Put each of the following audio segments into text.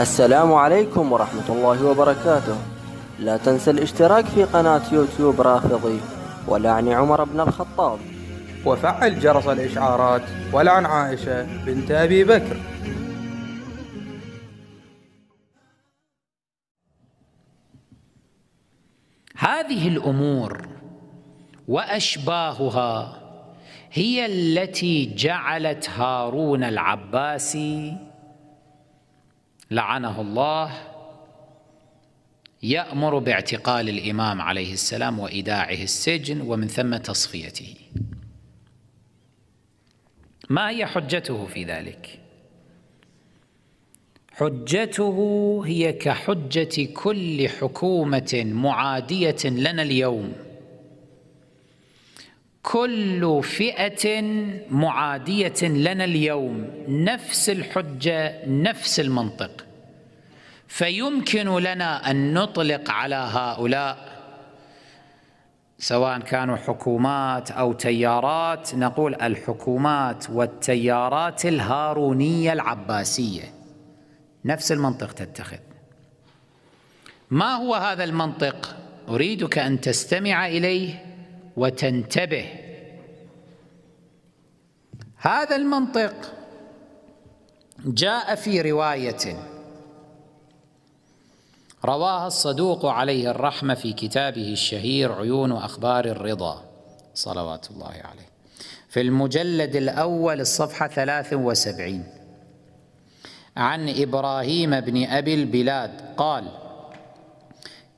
السلام عليكم ورحمة الله وبركاته لا تنسى الاشتراك في قناة يوتيوب رافضي ولعن عمر بن الخطاب وفعل جرس الإشعارات ولعن عائشة بنت أبي بكر هذه الأمور وأشباهها هي التي جعلت هارون العباسي لعنه الله يأمر باعتقال الإمام عليه السلام وإيداعه السجن ومن ثم تصفيته ما هي حجته في ذلك؟ حجته هي كحجة كل حكومة معادية لنا اليوم كل فئة معادية لنا اليوم نفس الحجة نفس المنطق فيمكن لنا أن نطلق على هؤلاء سواء كانوا حكومات أو تيارات نقول الحكومات والتيارات الهارونية العباسية نفس المنطق تتخذ ما هو هذا المنطق أريدك أن تستمع إليه وتنتبه هذا المنطق جاء في روايه رواها الصدوق عليه الرحمه في كتابه الشهير عيون اخبار الرضا صلوات الله عليه في المجلد الاول الصفحه 73 عن ابراهيم بن ابي البلاد قال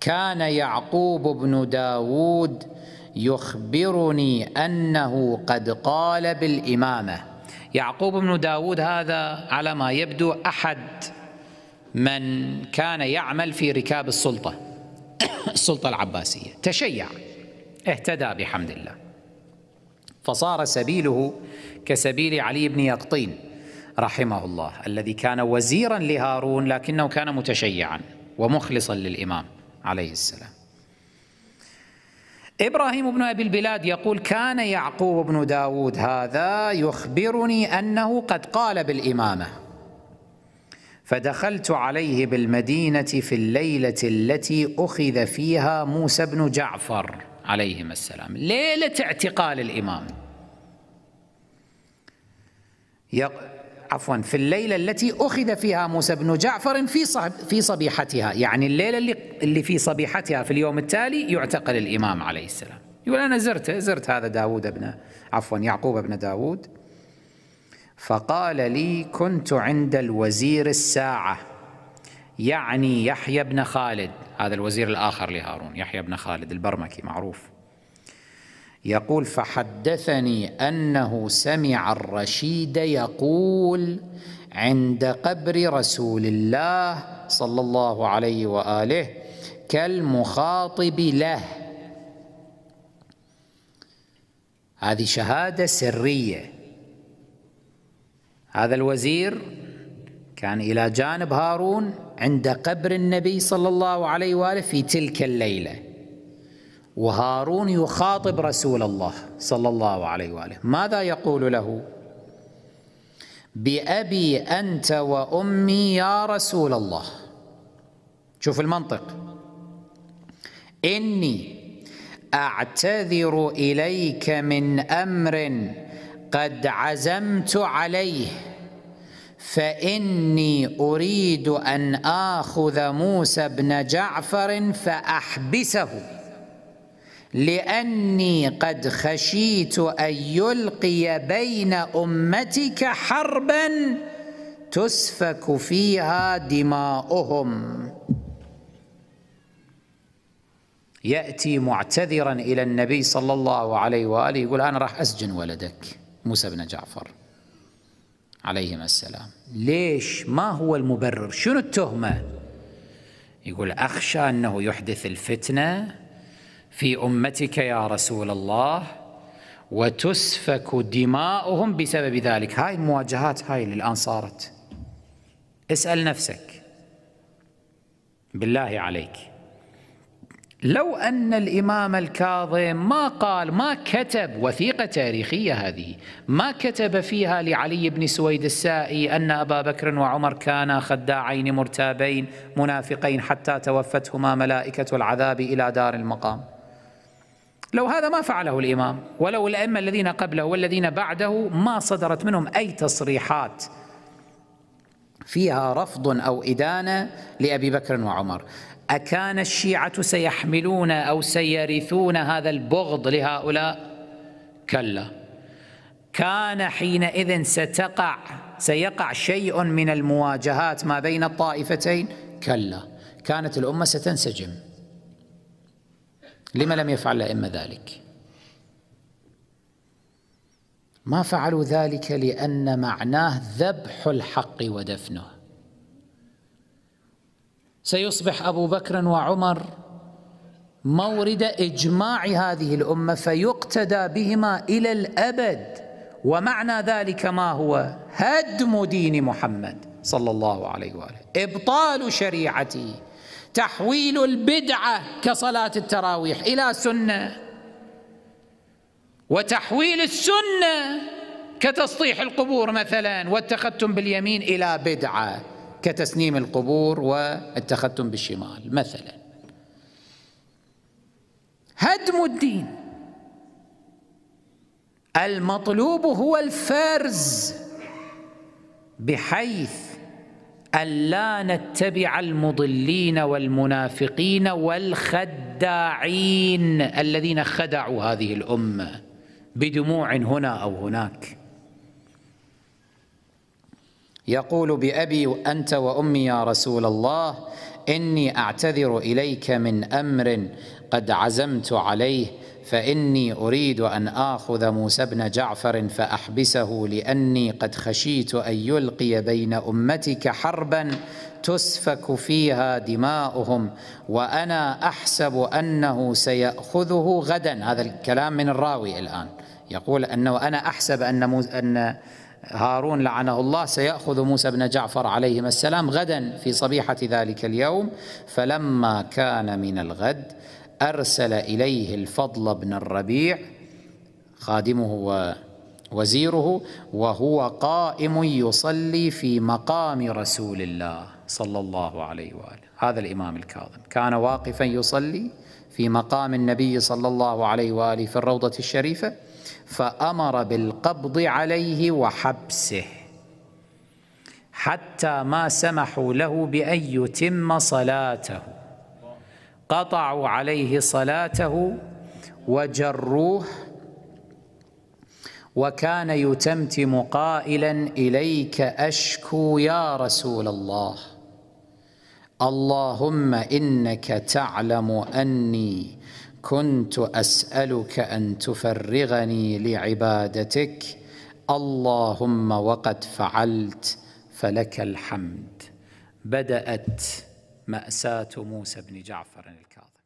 كان يعقوب بن داود يخبرني أنه قد قال بالإمامة يعقوب بن داود هذا على ما يبدو أحد من كان يعمل في ركاب السلطة السلطة العباسية تشيع اهتدى بحمد الله فصار سبيله كسبيل علي بن يقطين رحمه الله الذي كان وزيرا لهارون لكنه كان متشيعا ومخلصا للإمام عليه السلام إبراهيم بن أبي البلاد يقول كان يعقوب بن داود هذا يخبرني أنه قد قال بالإمامة فدخلت عليه بالمدينة في الليلة التي أخذ فيها موسى بن جعفر عليهما السلام ليلة اعتقال الإمام عفوا في الليلة التي أخذ فيها موسى بن جعفر في صب في صبيحتها يعني الليلة اللي اللي في صبيحتها في اليوم التالي يعتقل الإمام عليه السلام يقول أنا زرته زرت هذا داود ابن عفوا يعقوب ابن داود فقال لي كنت عند الوزير الساعة يعني يحيى بن خالد هذا الوزير الآخر لهارون يحيى بن خالد البرمكي معروف يقول فحدثني انه سمع الرشيد يقول عند قبر رسول الله صلى الله عليه واله كالمخاطب له هذه شهاده سريه هذا الوزير كان الى جانب هارون عند قبر النبي صلى الله عليه واله في تلك الليله وهارون يخاطب رسول الله صلى الله عليه واله ماذا يقول له بأبي أنت وأمي يا رسول الله شوف المنطق إني أعتذر إليك من أمر قد عزمت عليه فإني أريد أن آخذ موسى بن جعفر فأحبسه لاني قد خشيت ان يلقي بين امتك حربا تسفك فيها دماؤهم ياتي معتذرا الى النبي صلى الله عليه واله يقول انا راح اسجن ولدك موسى بن جعفر عليهما السلام ليش ما هو المبرر شنو التهمه يقول اخشى انه يحدث الفتنه في امتك يا رسول الله وتسفك دماؤهم بسبب ذلك هاي المواجهات هاي اللي الآن صارت اسأل نفسك بالله عليك لو أن الإمام الكاظم ما قال ما كتب وثيقة تاريخية هذه ما كتب فيها لعلي بن سويد السائي أن أبا بكر وعمر كانا خداعين مرتابين منافقين حتى توفتهما ملائكة العذاب إلى دار المقام لو هذا ما فعله الامام ولو الائمه الذين قبله والذين بعده ما صدرت منهم اي تصريحات فيها رفض او ادانه لابي بكر وعمر اكان الشيعه سيحملون او سيرثون هذا البغض لهؤلاء كلا كان حينئذ ستقع سيقع شيء من المواجهات ما بين الطائفتين كلا كانت الامه ستنسجم لما لم يفعل الأئمة ذلك ما فعلوا ذلك لأن معناه ذبح الحق ودفنه سيصبح أبو بكر وعمر مورد إجماع هذه الأمة فيقتدى بهما إلى الأبد ومعنى ذلك ما هو هدم دين محمد صلى الله عليه وآله إبطال شريعته تحويل البدعه كصلاه التراويح الى سنه وتحويل السنه كتسطيح القبور مثلا والتختم باليمين الى بدعه كتسنيم القبور والتختم بالشمال مثلا هدم الدين المطلوب هو الفرز بحيث ألا نتبع المضلين والمنافقين والخداعين الذين خدعوا هذه الأمة بدموع هنا أو هناك يقول بأبي أنت وأمي يا رسول الله إني أعتذر إليك من أمر قد عزمت عليه فإني أريد أن آخذ موسى بن جعفر فأحبسه لأني قد خشيت أن يلقي بين أمتك حربا تسفك فيها دماؤهم وأنا أحسب أنه سيأخذه غدا هذا الكلام من الراوي الآن يقول أنه أنا أحسب أن أن هارون لعنه الله سيأخذ موسى بن جعفر عليهما السلام غدا في صبيحة ذلك اليوم فلما كان من الغد أرسل إليه الفضل بن الربيع خادمه ووزيره وهو قائم يصلي في مقام رسول الله صلى الله عليه وآله هذا الإمام الكاظم كان واقفا يصلي في مقام النبي صلى الله عليه وآله في الروضة الشريفة فأمر بالقبض عليه وحبسه حتى ما سمحوا له بأن يتم صلاته قطعوا عليه صلاته وجروه وكان يتمتم قائلا إليك أشكو يا رسول الله اللهم إنك تعلم أني كنت اسالك ان تفرغني لعبادتك اللهم وقد فعلت فلك الحمد بدات ماساه موسى بن جعفر الكاظم